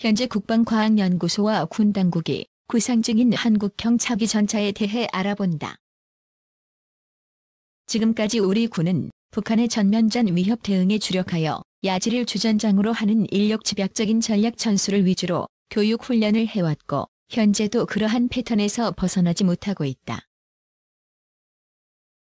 현재 국방과학연구소와 군 당국이 구상 중인 한국형 차기 전차에 대해 알아본다. 지금까지 우리 군은 북한의 전면전 위협 대응에 주력하여 야지를 주전장으로 하는 인력 집약적인 전략 전술을 위주로 교육 훈련을 해왔고 현재도 그러한 패턴에서 벗어나지 못하고 있다.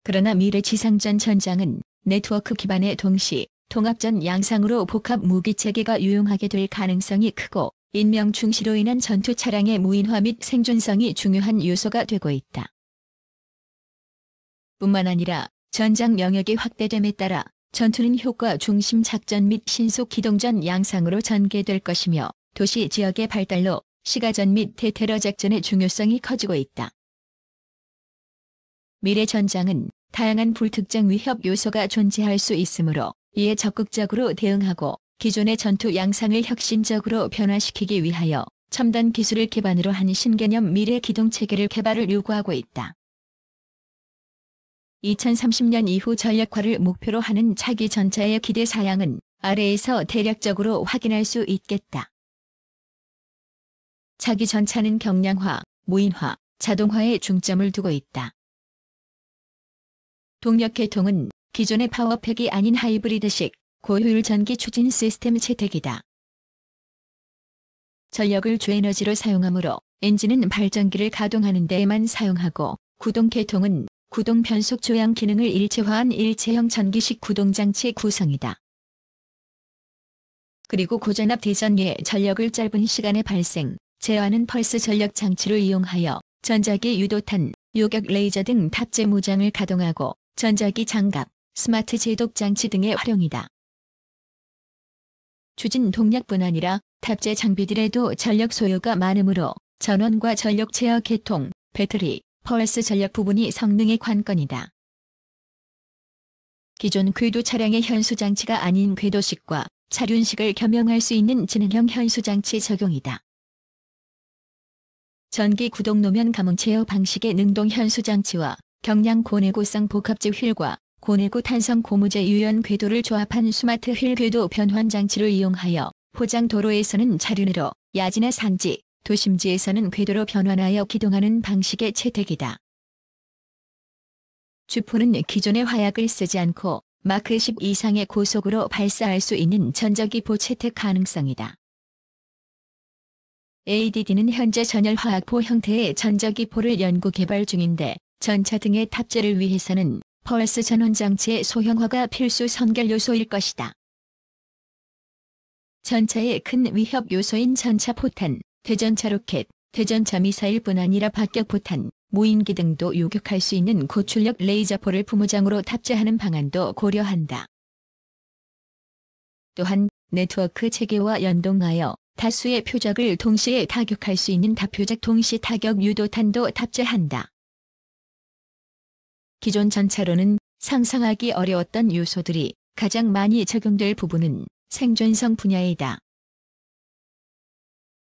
그러나 미래 지상전 전장은 네트워크 기반의 동시 통합전 양상으로 복합 무기 체계가 유용하게 될 가능성이 크고 인명 중시로 인한 전투 차량의 무인화 및 생존성이 중요한 요소가 되고 있다. 뿐만 아니라 전장 영역이 확대됨에 따라 전투는 효과 중심 작전 및 신속 기동전 양상으로 전개될 것이며 도시 지역의 발달로 시가전 및 대테러 작전의 중요성이 커지고 있다. 미래 전장은 다양한 불특정 위협 요소가 존재할 수 있으므로 이에 적극적으로 대응하고 기존의 전투 양상을 혁신적으로 변화시키기 위하여 첨단 기술을 기반으로 한 신개념 미래 기동체계를 개발을 요구하고 있다. 2030년 이후 전략화를 목표로 하는 차기 전차의 기대 사양은 아래에서 대략적으로 확인할 수 있겠다. 차기 전차는 경량화, 무인화, 자동화에 중점을 두고 있다. 동력 계통은 기존의 파워팩이 아닌 하이브리드식 고효율 전기 추진 시스템 채택이다. 전력을 주에너지로 사용하므로 엔진은 발전기를 가동하는 데에만 사용하고 구동계통은 구동 변속 조향 기능을 일체화한 일체형 전기식 구동장치 구성이다. 그리고 고전압 대전에 전력을 짧은 시간에 발생, 제어하는 펄스 전력 장치를 이용하여 전자기 유도탄, 요격 레이저 등 탑재 무장을 가동하고 전자기 장갑, 스마트 제독 장치 등의 활용이다. 추진 동력뿐 아니라 탑재 장비들에도 전력 소요가 많으므로 전원과 전력 제어 계통, 배터리, 펄스 전력 부분이 성능의 관건이다. 기존 궤도 차량의 현수 장치가 아닌 궤도식과 차륜식을 겸용할 수 있는 진능형 현수 장치 적용이다. 전기 구동 노면 감응 제어 방식의 능동 현수 장치와 경량 고내구성 복합지 휠과 고내구 탄성 고무제 유연 궤도를 조합한 스마트 휠 궤도 변환 장치를 이용하여 포장 도로에서는 자륜으로 야지나 산지, 도심지에서는 궤도로 변환하여 기동하는 방식의 채택이다. 주포는 기존의 화약을 쓰지 않고 마크 10 이상의 고속으로 발사할 수 있는 전자기포 채택 가능성이다. ADD는 현재 전열 화학포 형태의 전자기포를 연구 개발 중인데 전차 등의 탑재를 위해서는 펄스 전원장치의 소형화가 필수 선결 요소일 것이다. 전차의 큰 위협 요소인 전차 포탄, 대전차 로켓, 대전차 미사일뿐 아니라 박격 포탄, 무인기 등도 요격할 수 있는 고출력 레이저포를 부무장으로 탑재하는 방안도 고려한다. 또한 네트워크 체계와 연동하여 다수의 표적을 동시에 타격할 수 있는 다표적 동시 타격 유도탄도 탑재한다. 기존 전차로는 상상하기 어려웠던 요소들이 가장 많이 적용될 부분은 생존성 분야이다.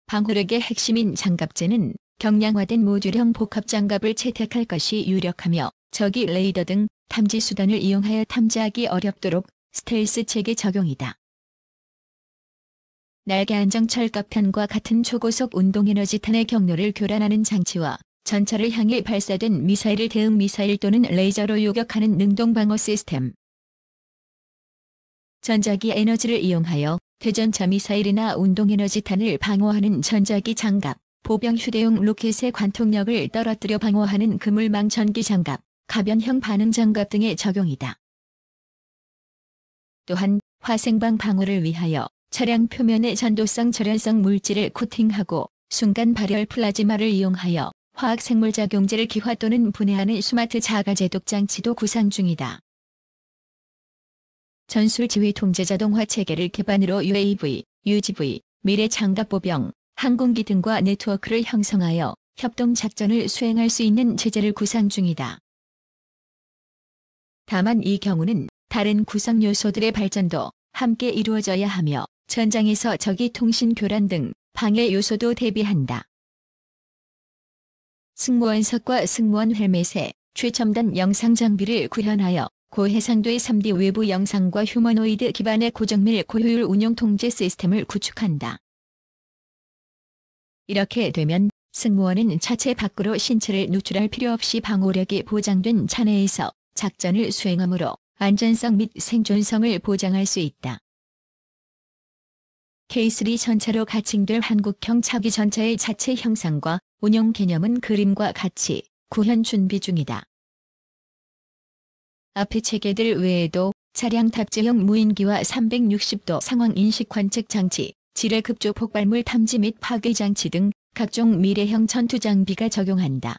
방호력의 핵심인 장갑재는 경량화된 모듈형 복합 장갑을 채택할 것이 유력하며 적이 레이더 등 탐지 수단을 이용하여 탐지하기 어렵도록 스텔스 체계 적용이다. 날개 안정 철갑탄과 같은 초고속 운동에너지탄의 경로를 교란하는 장치와 전차를 향해 발사된 미사일을 대응 미사일 또는 레이저로 요격하는 능동방어 시스템. 전자기 에너지를 이용하여 대전차 미사일이나 운동에너지탄을 방어하는 전자기 장갑, 보병 휴대용 로켓의 관통력을 떨어뜨려 방어하는 그물망 전기 장갑, 가변형 반응 장갑 등의 적용이다. 또한 화생방 방어를 위하여 차량 표면에 전도성 절연성 물질을 코팅하고 순간 발열 플라즈마를 이용하여 화학생물작용제를 기화 또는 분해하는 스마트 자가 제독 장치도 구상 중이다. 전술 지휘 통제 자동화 체계를 기반으로 UAV, UGV, 미래 장갑 보병, 항공기 등과 네트워크를 형성하여 협동 작전을 수행할 수 있는 체제를 구상 중이다. 다만 이 경우는 다른 구성 요소들의 발전도 함께 이루어져야 하며 전장에서 적이 통신 교란 등 방해 요소도 대비한다. 승무원석과 승무원 헬멧에 최첨단 영상 장비를 구현하여 고해상도의 3D 외부 영상과 휴머노이드 기반의 고정 및 고효율 운용 통제 시스템을 구축한다. 이렇게 되면 승무원은 차체 밖으로 신체를 노출할 필요 없이 방호력이 보장된 차내에서 작전을 수행하므로 안전성 및 생존성을 보장할 수 있다. K3 전차로 가칭될 한국형 차기 전차의 자체 형상과 운영 개념은 그림과 같이 구현 준비 중이다. 앞의 체계들 외에도 차량 탑재형 무인기와 360도 상황 인식 관측 장치, 지뢰 급조 폭발물 탐지 및 파괴 장치 등 각종 미래형 전투 장비가 적용한다.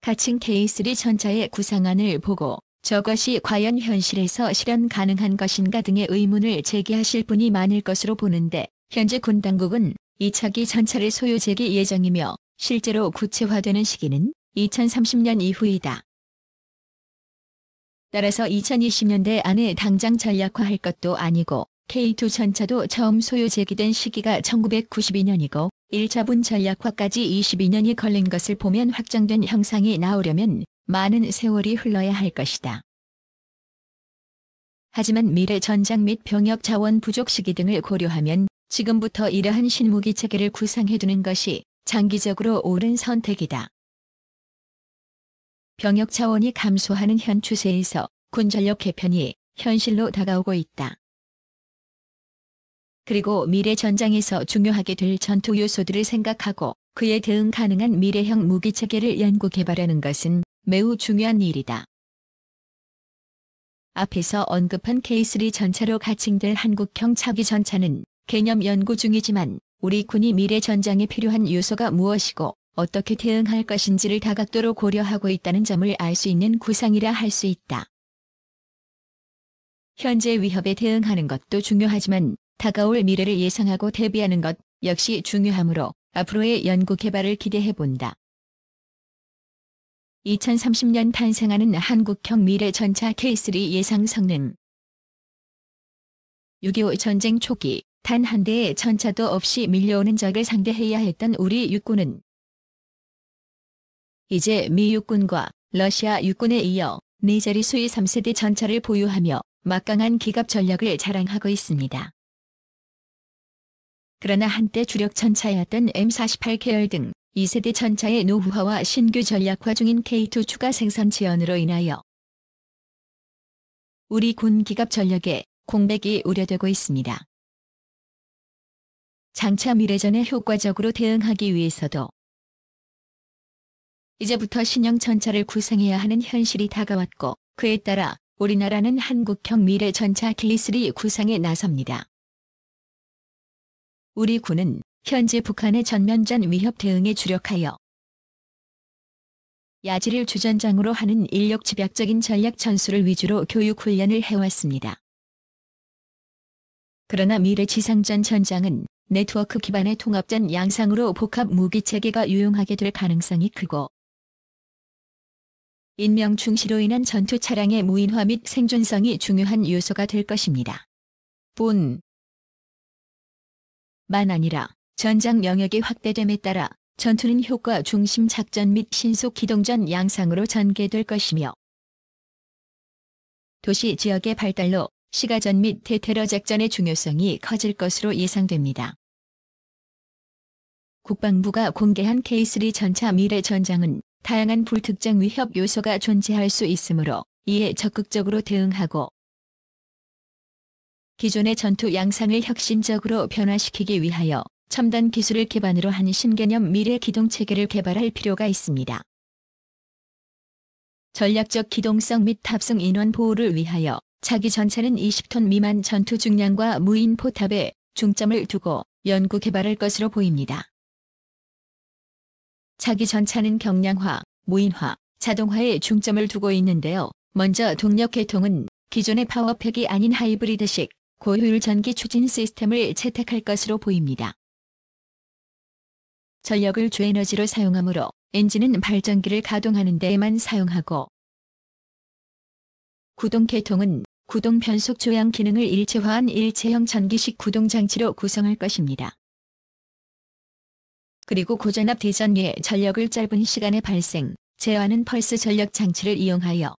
가칭 K3 전차의 구상안을 보고 저것이 과연 현실에서 실현 가능한 것인가 등의 의문을 제기하실 분이 많을 것으로 보는데 현재 군 당국은 2차기 전차를 소요 제기 예정이며 실제로 구체화되는 시기는 2030년 이후이다. 따라서 2020년대 안에 당장 전략화할 것도 아니고 K2 전차도 처음 소요 제기된 시기가 1992년이고 1차분 전략화까지 22년이 걸린 것을 보면 확정된 형상이 나오려면 많은 세월이 흘러야 할 것이다. 하지만 미래 전장 및 병역 자원 부족 시기 등을 고려하면 지금부터 이러한 신무기 체계를 구상해두는 것이 장기적으로 옳은 선택이다. 병역 자원이 감소하는 현 추세에서 군 전력 개편이 현실로 다가오고 있다. 그리고 미래 전장에서 중요하게 될 전투 요소들을 생각하고 그에 대응 가능한 미래형 무기 체계를 연구 개발하는 것은 매우 중요한 일이다. 앞에서 언급한 K3 전차로 가칭될 한국형 차기 전차는 개념 연구 중이지만 우리 군이 미래 전장에 필요한 요소가 무엇이고 어떻게 대응할 것인지를 다각도로 고려하고 있다는 점을 알 수 있는 구상이라 할 수 있다. 현재 위협에 대응하는 것도 중요하지만 다가올 미래를 예상하고 대비하는 것 역시 중요하므로 앞으로의 연구 개발을 기대해 본다. 2030년 탄생하는 한국형 미래 전차 K3 예상 성능 6.25 전쟁 초기 단 한 대의 전차도 없이 밀려오는 적을 상대해야 했던 우리 육군은 이제 미 육군과 러시아 육군에 이어 네자리수위 3세대 전차를 보유하며 막강한 기갑 전략을 자랑하고 있습니다. 그러나 한때 주력 전차였던 M48 계열 등 2세대 전차의 노후화와 신규 전략화 중인 K2 추가 생산 지연으로 인하여 우리 군 기갑 전력에 공백이 우려되고 있습니다. 장차 미래전에 효과적으로 대응하기 위해서도 이제부터 신형 전차를 구상해야 하는 현실이 다가왔고 그에 따라 우리나라는 한국형 미래 전차 K3 구상에 나섭니다. 우리 군은 현재 북한의 전면전 위협 대응에 주력하여 야지를 주전장으로 하는 인력 집약적인 전략 전술을 위주로 교육 훈련을 해왔습니다. 그러나 미래 지상전 전장은 네트워크 기반의 통합전 양상으로 복합 무기 체계가 유용하게 될 가능성이 크고 인명 중시로 인한 전투 차량의 무인화 및 생존성이 중요한 요소가 될 것입니다. 뿐만 아니라 전장 영역이 확대됨에 따라 전투는 효과 중심 작전 및 신속 기동전 양상으로 전개될 것이며 도시 지역의 발달로 시가전 및 대테러 작전의 중요성이 커질 것으로 예상됩니다. 국방부가 공개한 K3 전차 미래 전장은 다양한 불특정 위협 요소가 존재할 수 있으므로 이에 적극적으로 대응하고 기존의 전투 양상을 혁신적으로 변화시키기 위하여 첨단 기술을 기반으로 한 신개념 미래 기동 체계를 개발할 필요가 있습니다. 전략적 기동성 및 탑승 인원 보호를 위하여 차기 전차는 20톤 미만 전투 중량과 무인 포탑에 중점을 두고 연구 개발할 것으로 보입니다. 차기 전차는 경량화, 무인화, 자동화에 중점을 두고 있는데요. 먼저 동력 계통은 기존의 파워팩이 아닌 하이브리드식 고효율 전기 추진 시스템을 채택할 것으로 보입니다. 전력을 주에너지로 사용하므로 엔진은 발전기를 가동하는 데에만 사용하고 구동계통은 구동 변속 조향 기능을 일체화한 일체형 전기식 구동 장치로 구성할 것입니다. 그리고 고전압 대전기의 전력을 짧은 시간에 발생, 제어하는 펄스 전력 장치를 이용하여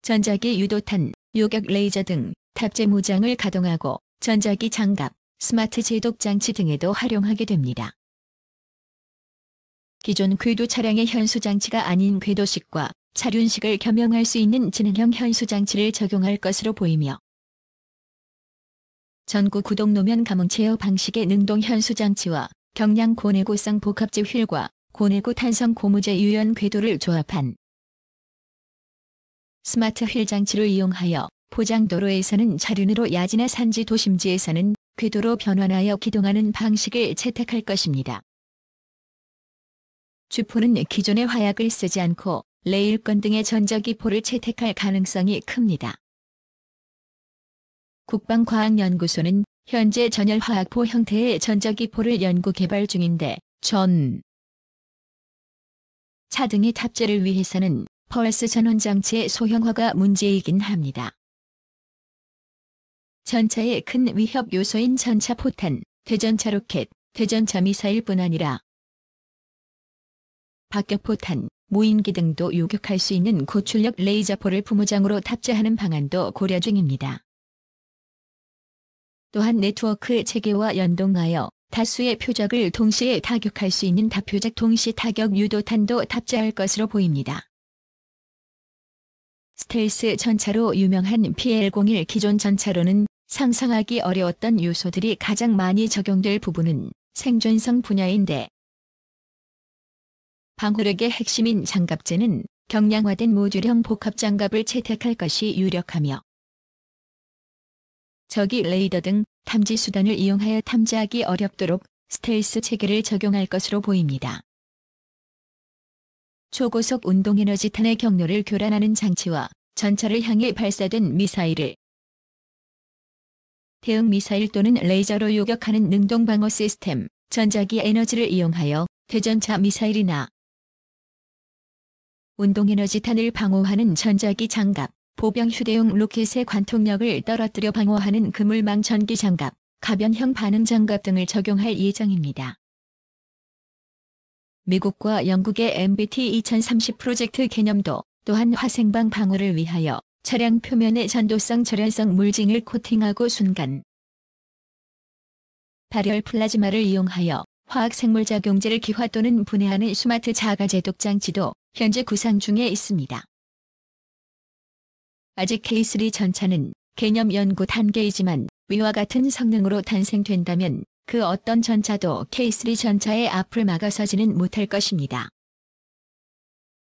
전자기 유도탄, 요격 레이저 등 탑재 무장을 가동하고 전자기 장갑, 스마트 제독 장치 등에도 활용하게 됩니다. 기존 궤도 차량의 현수 장치가 아닌 궤도식과 차륜식을 겸용할 수 있는 지능형 현수 장치를 적용할 것으로 보이며 전구 구동 노면 감응 제어 방식의 능동 현수 장치와 경량 고내구성 복합제 휠과 고내구 탄성 고무제 유연 궤도를 조합한 스마트 휠 장치를 이용하여 포장 도로에서는 차륜으로 야지나 산지 도심지에서는 궤도로 변환하여 기동하는 방식을 채택할 것입니다. 주포는 기존의 화약을 쓰지 않고 레일건 등의 전자기포를 채택할 가능성이 큽니다. 국방과학연구소는 현재 전열화학포 형태의 전자기포를 연구 개발 중인데 전 차 등의 탑재를 위해서는 펄스 전원장치의 소형화가 문제이긴 합니다. 전차의 큰 위협 요소인 전차 포탄, 대전차 로켓, 대전차 미사일뿐 아니라 박격포탄, 무인기 등도 요격할 수 있는 고출력 레이저포를 부모장으로 탑재하는 방안도 고려 중입니다. 또한 네트워크 체계와 연동하여 다수의 표적을 동시에 타격할 수 있는 다표적 동시 타격 유도탄도 탑재할 것으로 보입니다. 스텔스 전차로 유명한 PL-01 기존 전차로는 상상하기 어려웠던 요소들이 가장 많이 적용될 부분은 생존성 분야인데 방호력의 핵심인 장갑재는 경량화된 모듈형 복합 장갑을 채택할 것이 유력하며 적이 레이더 등 탐지 수단을 이용하여 탐지하기 어렵도록 스텔스 체계를 적용할 것으로 보입니다. 초고속 운동에너지탄의 경로를 교란하는 장치와 전차를 향해 발사된 미사일을 대응 미사일 또는 레이저로 요격하는 능동 방어 시스템, 전자기 에너지를 이용하여 대전차 미사일이나 운동에너지탄을 방어하는 전자기 장갑, 보병 휴대용 로켓의 관통력을 떨어뜨려 방어하는 그물망 전기 장갑, 가변형 반응 장갑 등을 적용할 예정입니다. 미국과 영국의 MBT 2030 프로젝트 개념도 또한 화생방 방어를 위하여 차량 표면의 전도성 절연성 물질을 코팅하고 순간 발열 플라즈마를 이용하여 화학생물작용제를 기화 또는 분해하는 스마트 자가 제독 장치도 현재 구상 중에 있습니다. 아직 K3 전차는 개념 연구 단계이지만 위와 같은 성능으로 탄생된다면 그 어떤 전차도 K3 전차의 앞을 막아서지는 못할 것입니다.